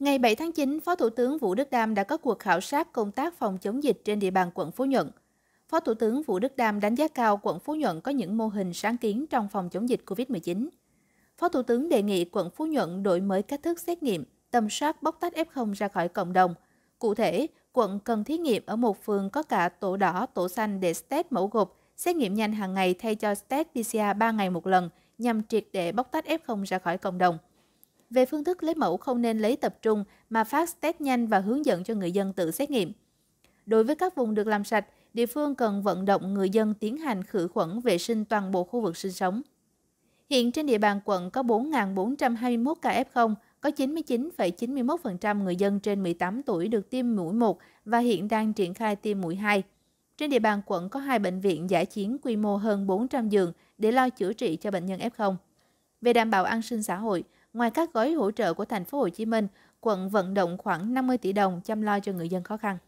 Ngày 7 tháng 9, Phó Thủ tướng Vũ Đức Đam đã có cuộc khảo sát công tác phòng chống dịch trên địa bàn quận Phú Nhuận. Phó Thủ tướng Vũ Đức Đam đánh giá cao quận Phú Nhuận có những mô hình sáng kiến trong phòng chống dịch COVID-19. Phó Thủ tướng đề nghị quận Phú Nhuận đổi mới cách thức xét nghiệm, tầm soát bóc tách F0 ra khỏi cộng đồng. Cụ thể, quận cần thí nghiệm ở một phường có cả tổ đỏ, tổ xanh để test mẫu gộp, xét nghiệm nhanh hàng ngày thay cho test PCR 3 ngày một lần nhằm triệt để bóc tách F0 ra khỏi cộng đồng – về phương thức lấy mẫu không nên lấy tập trung mà phát test nhanh và hướng dẫn cho người dân tự xét nghiệm. Đối với các vùng được làm sạch, địa phương cần vận động người dân tiến hành khử khuẩn vệ sinh toàn bộ khu vực sinh sống. Hiện trên địa bàn quận có 4.421 ca F0, có 99,91% người dân trên 18 tuổi được tiêm mũi 1 và hiện đang triển khai tiêm mũi 2. Trên địa bàn quận có hai bệnh viện giải chiến quy mô hơn 400 giường để lo chữa trị cho bệnh nhân F0. Về đảm bảo an sinh xã hội, Ngoài các gói hỗ trợ của thành phố Hồ Chí Minh, quận vận động khoảng 50 tỷ đồng chăm lo cho người dân khó khăn.